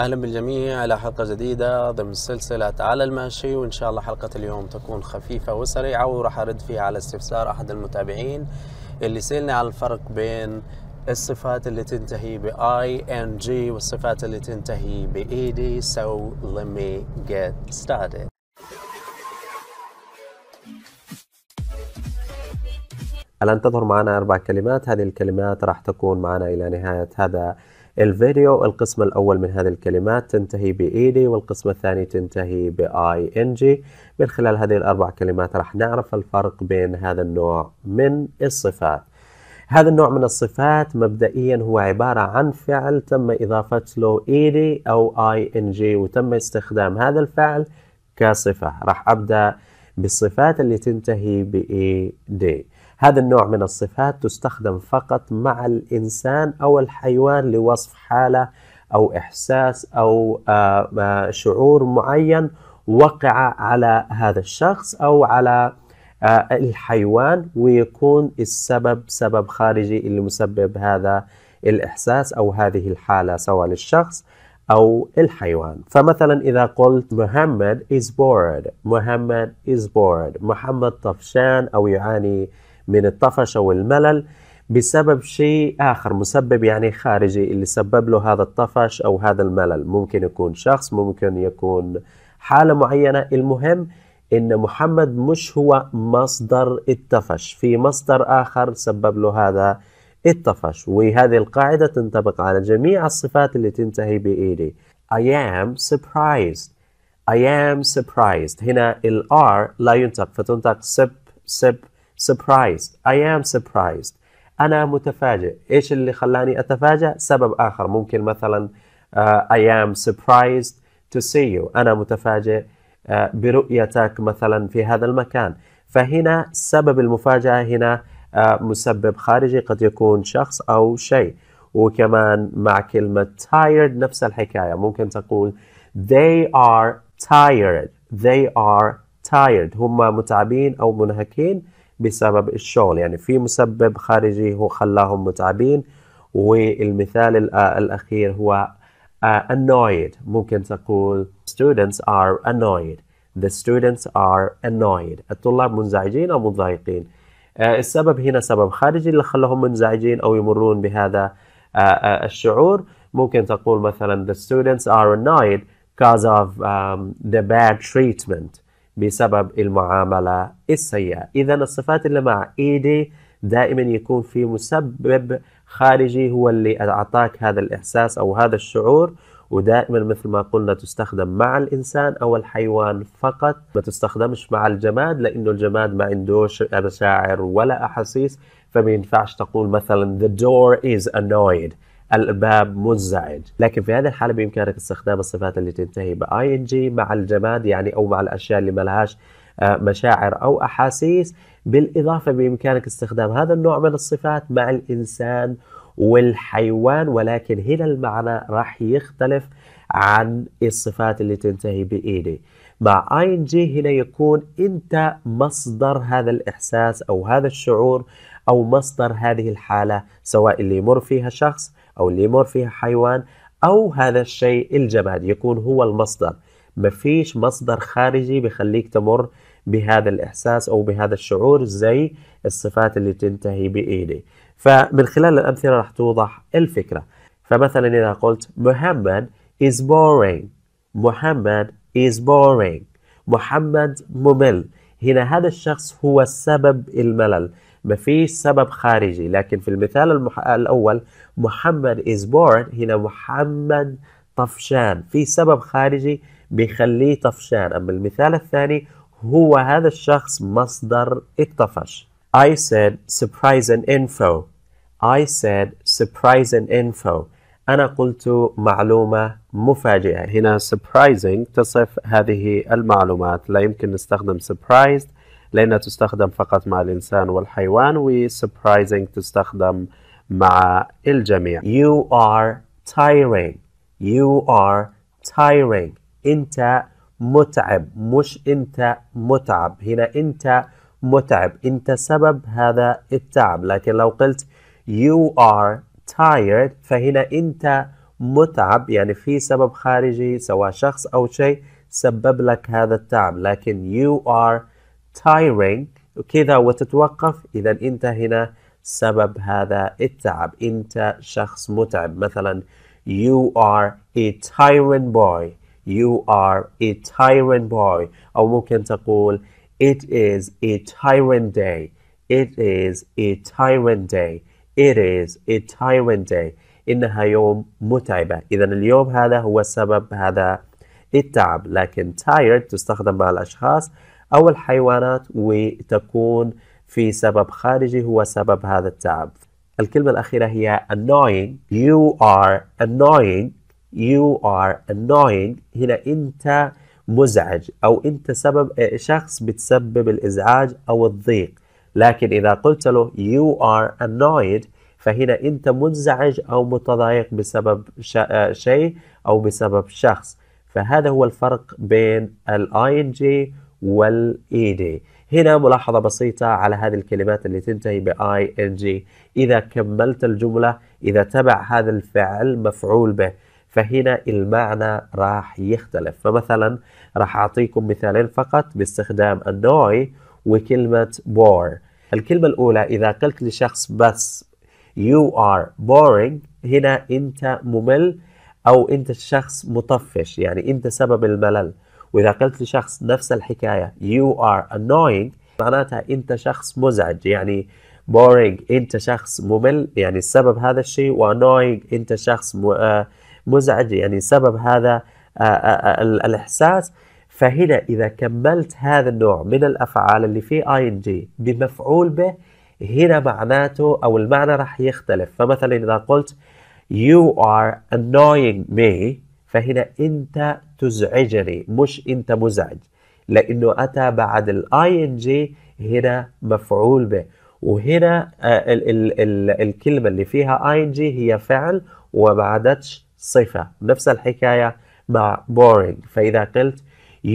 اهلا بالجميع على حلقه جديده ضمن سلسله على الماشي وان شاء الله حلقه اليوم تكون خفيفه وسريعه وراح ارد فيها على استفسار احد المتابعين اللي سالني عن الفرق بين الصفات اللي تنتهي ب اي ان جي والصفات اللي تنتهي ب دي e سو let me get started الآن تظهر معنا أربع كلمات هذه الكلمات راح تكون معنا إلى نهاية هذا الفيديو القسم الأول من هذه الكلمات تنتهي بـ ED والقسم الثاني تنتهي بـ ING من خلال هذه الأربع كلمات راح نعرف الفرق بين هذا النوع من الصفات هذا النوع من الصفات مبدئيا هو عبارة عن فعل تم إضافة له ED أو ING وتم استخدام هذا الفعل كصفة راح أبدأ بالصفات اللي تنتهي بـ ED هذا النوع من الصفات تستخدم فقط مع الإنسان أو الحيوان لوصف حالة أو إحساس أو آه، آه، شعور معين وقع على هذا الشخص أو على آه، الحيوان ويكون السبب سبب خارجي اللي مسبب هذا الإحساس أو هذه الحالة سواء للشخص أو الحيوان فمثلا إذا قلت محمد is bored محمد is bored محمد طفشان أو يعاني من الطفش او الملل بسبب شيء آخر مسبب يعني خارجي اللي سبب له هذا الطفش أو هذا الملل ممكن يكون شخص ممكن يكون حالة معينة المهم إن محمد مش هو مصدر الطفش في مصدر آخر سبب له هذا الطفش وهذه القاعدة تنطبق على جميع الصفات اللي تنتهي بإيدي e I am surprised I am surprised هنا ال R لا ينطق فتنطق سب سب surprised I am surprised أنا متفاجئ إيش اللي خلاني أتفاجئ سبب آخر ممكن مثلا uh, I am surprised to see you أنا متفاجئ uh, برؤيتك مثلا في هذا المكان فهنا سبب المفاجأة هنا uh, مسبب خارجي قد يكون شخص أو شيء وكمان مع كلمة tired نفس الحكاية ممكن تقول they are tired they are tired هم متعبين أو منهكين بسبب الشغل يعني في مسبب خارجي هو خلاهم متعبين والمثال الأخير هو آه، annoyed ممكن تقول students are annoyed the students are annoyed الطلاب منزعجين أو مضايقين آه، السبب هنا سبب خارجي اللي خلاهم منزعجين أو يمرون بهذا آه، الشعور ممكن تقول مثلا the students are annoyed because of um, the bad treatment بسبب المعاملة السيئة إذا الصفات اللي مع إيدي دائما يكون في مسبب خارجي هو اللي أعطاك هذا الإحساس أو هذا الشعور ودائما مثل ما قلنا تستخدم مع الإنسان أو الحيوان فقط ما تستخدمش مع الجماد لأنه الجماد ما عندوش مشاعر ولا أحاسيس فما ينفعش تقول مثلا the door is annoyed الباب مزعج لكن في هذه الحالة بإمكانك استخدام الصفات اللي تنتهي ب جي مع الجماد يعني أو مع الأشياء اللي ما لهاش آه، مشاعر أو أحاسيس بالإضافة بإمكانك استخدام هذا النوع من الصفات مع الإنسان والحيوان ولكن هنا المعنى راح يختلف عن الصفات اللي تنتهي بإيدي مع اي ان جي هنا يكون انت مصدر هذا الاحساس او هذا الشعور أو مصدر هذه الحالة سواء اللي يمر فيها شخص أو اللي يمر فيها حيوان أو هذا الشيء الجماد يكون هو المصدر ما فيش مصدر خارجي بخليك تمر بهذا الإحساس أو بهذا الشعور زي الصفات اللي تنتهي بإيدي فمن خلال الأمثلة راح توضح الفكرة فمثلا إذا قلت محمد is boring محمد is boring محمد ممل هنا هذا الشخص هو سبب الملل ما فيش سبب خارجي لكن في المثال المح... الأول محمد is born هنا محمد طفشان في سبب خارجي بيخليه طفشان أما المثال الثاني هو هذا الشخص مصدر الطفش I said surprising info I said surprising info أنا قلت معلومة مفاجئة هنا surprising تصف هذه المعلومات لا يمكن نستخدم surprised لأنها تستخدم فقط مع الإنسان والحيوان و surprising تستخدم مع الجميع you are tiring you are tiring أنت متعب مش أنت متعب هنا أنت متعب أنت سبب هذا التعب لكن لو قلت you are tired فهنا أنت متعب يعني في سبب خارجي سواء شخص أو شيء سبب لك هذا التعب لكن you are tiring كذا وتتوقف إذا أنت هنا سبب هذا التعب أنت شخص متعب مثلا you are a tiring boy you are a tiring boy أو ممكن تقول it is a tiring day it is a tiring day it is a tiring day إنها يوم متعبة إذا اليوم هذا هو سبب هذا التعب لكن tired تستخدم مع الأشخاص أو الحيوانات وتكون في سبب خارجي هو سبب هذا التعب الكلمة الأخيرة هي annoying you are annoying you are annoying هنا أنت مزعج أو أنت سبب شخص بتسبب الإزعاج أو الضيق لكن إذا قلت له you are annoyed فهنا أنت منزعج أو متضايق بسبب شيء أو بسبب شخص فهذا هو الفرق بين ال ing والإيدي هنا ملاحظة بسيطة على هذه الكلمات اللي تنتهي ب ing إذا كملت الجملة إذا تبع هذا الفعل مفعول به فهنا المعنى راح يختلف فمثلا راح أعطيكم مثالين فقط باستخدام annoy وكلمة bore الكلمة الأولى إذا قلت لشخص بس you are boring هنا أنت ممل أو أنت الشخص مطفش يعني أنت سبب الملل وإذا قلت لشخص نفس الحكاية you are annoying معناتها أنت شخص مزعج يعني boring أنت شخص ممل يعني السبب هذا الشيء و annoying أنت شخص آه، مزعج يعني سبب هذا آه، آه، الإحساس فهنا إذا كملت هذا النوع من الأفعال اللي فيه ing بمفعول به هنا معناته أو المعنى راح يختلف فمثلا إذا قلت you are annoying me فهنا انت تزعجني مش انت مزعج لانه اتى بعد الاي ان جي هنا مفعول به وهنا آه، ال ال ال الكلمه اللي فيها اي ان جي هي فعل وما عادتش صفه نفس الحكايه مع boring فاذا قلت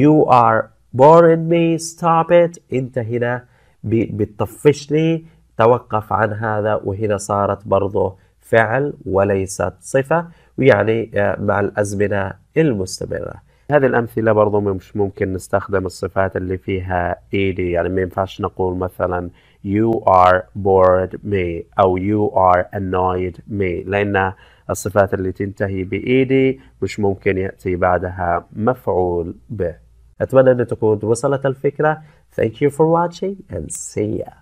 you are boring me stop it انت هنا بتطفشني توقف عن هذا وهنا صارت برضه فعل وليست صفه ويعني آه، مع الأزمنة المستمرة هذه الأمثلة برضو مش ممكن نستخدم الصفات اللي فيها ed يعني ما ينفعش نقول مثلا you are bored me أو you are annoyed me لأن الصفات اللي تنتهي ب ed مش ممكن يأتي بعدها مفعول به أتمنى أن تكون وصلت الفكرة Thank you for watching and see ya